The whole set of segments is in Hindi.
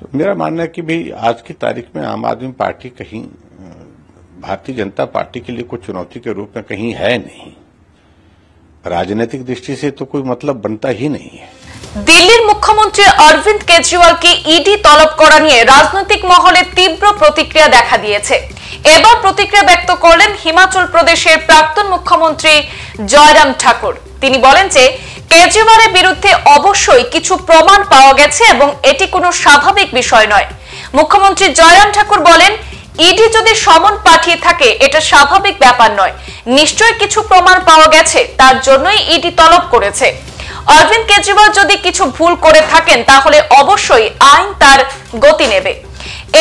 तो मेरा मानना है कि भाई आज की तारीख में आम आदमी पार्टी कहीं भारतीय जनता पार्टी के लिए कोई चुनौती के रूप में कहीं है नहीं राजनीतिक दृष्टि से तो कोई मतलब बनता ही नहीं है দিল্লির মুখ্যমন্ত্রী অরবিন্দ কেজরিওয়ালকে ইডি তলব করা নিয়ে রাজনৈতিক মহলে তীব্র প্রতিক্রিয়া দেখা দিয়েছে এবার প্রতিক্রিয়া ব্যক্ত করলেন হিমাচল প্রদেশের প্রাক্তন মুখ্যমন্ত্রী জয়রাম ঠাকুর তিনি বলেন যে কেজরিওয়ালের বিরুদ্ধে অবশ্যই কিছু প্রমাণ পাওয়া গেছে এবং এটি কোনো স্বাভাবিক বিষয় নয় মুখ্যমন্ত্রী জয়রাম ঠাকুর বলেন ইডি যদি সমন পাঠিয়ে থাকে এটা স্বাভাবিক ব্যাপার নয় নিশ্চয় কিছু প্রমাণ পাওয়া গেছে তার জন্যই ইডি তলব করেছে অরবিন্দ কেজরিওয়াল যদি কিছু ভুল করে থাকেন তাহলে অবশ্যই আইন তার গতি নেবে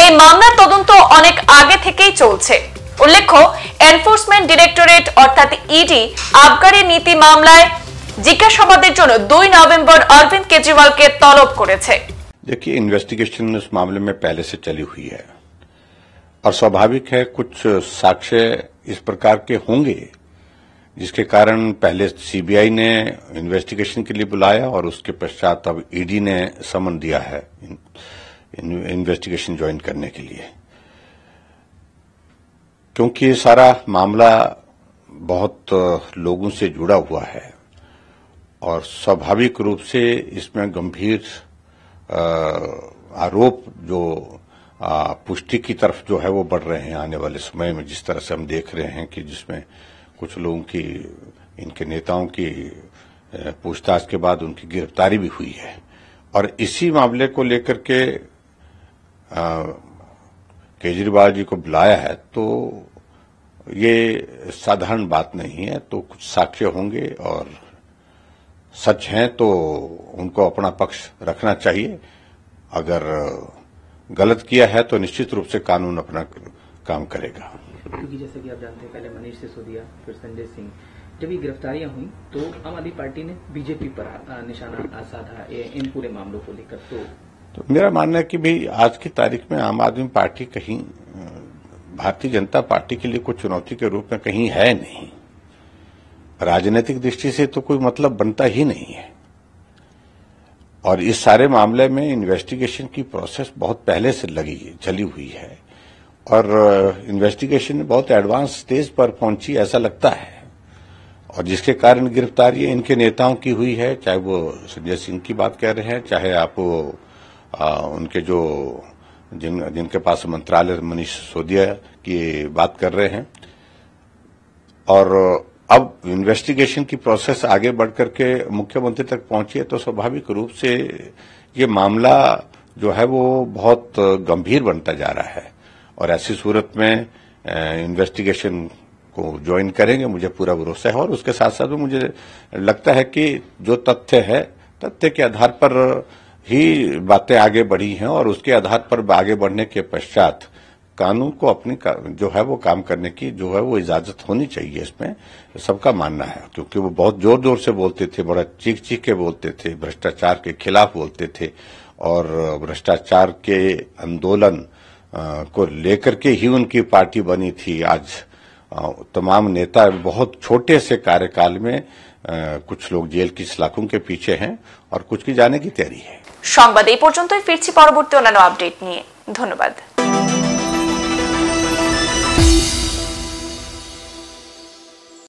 এই মামলার তদন্ত অনেক আগে থেকেই চলছে উল্লেখ্য এনফোর্সমেন্ট ডিরেক্টরেট অর্থাৎ ইডি আবগারি নীতি মামলায় জিজ্ঞাসাবাদের জন্য দুই अरविंद केजरीवाल के তলব করেছে देखिए इन्वेस्टिगेशन इस मामले में पहले से चली हुई है और स्वाभाविक है कुछ साक्ष्य इस प्रकार के होंगे जिसके कारण पहले सीबीआई ने इन्वेस्टिगेशन के लिए बुलाया और उसके पश्चात अब ईडी e ने समन दिया है इन्वेस्टिगेशन ज्वाइन करने के लिए क्योंकि ये सारा मामला बहुत लोगों से जुड़ा हुआ है और स्वाभाविक रूप से इसमें गंभीर आरोप जो पुष्टि की तरफ जो है वो बढ़ रहे हैं आने वाले समय में जिस तरह से हम देख रहे हैं कि जिसमें कुछ लोगों की इनके नेताओं की पूछताछ के बाद उनकी गिरफ्तारी भी हुई है और इसी मामले को लेकर के केजरीवाल जी को बुलाया है तो ये साधारण बात नहीं है तो कुछ साक्ष्य होंगे और सच हैं तो उनको अपना पक्ष रखना चाहिए अगर गलत किया है तो निश्चित रूप से कानून अपना काम करेगा क्योंकि जैसे कि आप जानते हैं पहले मनीष सिसोदिया फिर संजय सिंह जब ये गिरफ्तारियां हुई तो आम आदमी पार्टी ने बीजेपी पर निशाना साधा इन पूरे मामलों को लेकर तो, तो मेरा मानना है कि भाई आज की तारीख में आम आदमी पार्टी कहीं भारतीय जनता पार्टी के लिए कोई चुनौती के रूप में कहीं है नहीं राजनीतिक दृष्टि से तो कोई मतलब बनता ही नहीं है और इस सारे मामले में इन्वेस्टिगेशन की प्रोसेस बहुत पहले से लगी चली हुई है और इन्वेस्टिगेशन uh, बहुत एडवांस स्टेज पर पहुंची ऐसा लगता है और जिसके कारण गिरफ्तारी इनके नेताओं की हुई है चाहे वो संजय सिंह की बात कर रहे हैं चाहे आप आ, uh, उनके जो जिन जिनके पास मंत्रालय मनीष सिसोदिया की बात कर रहे हैं और अब इन्वेस्टिगेशन की प्रोसेस आगे बढ़कर के मुख्यमंत्री तक पहुंची है तो स्वाभाविक रूप से ये मामला जो है वो बहुत गंभीर बनता जा रहा है और ऐसी सूरत में इन्वेस्टिगेशन को ज्वाइन करेंगे मुझे पूरा भरोसा है और उसके साथ साथ भी मुझे लगता है कि जो तथ्य है तथ्य के आधार पर ही बातें आगे बढ़ी हैं और उसके आधार पर आगे बढ़ने के पश्चात कानून को अपनी का, जो है वो काम करने की जो है वो इजाजत होनी चाहिए इसमें सबका मानना है क्योंकि वो बहुत जोर जोर से बोलते थे बड़ा चीख चीख के बोलते थे भ्रष्टाचार के खिलाफ बोलते थे और भ्रष्टाचार के आंदोलन को लेकर के ही उनकी पार्टी बनी थी आज तमाम नेता बहुत छोटे से कार्यकाल में कुछ लोग जेल की सलाखों के पीछे हैं और कुछ की जाने की तैयारी है সংবাদ এই পর্যন্তই ফিরছি পরবর্তী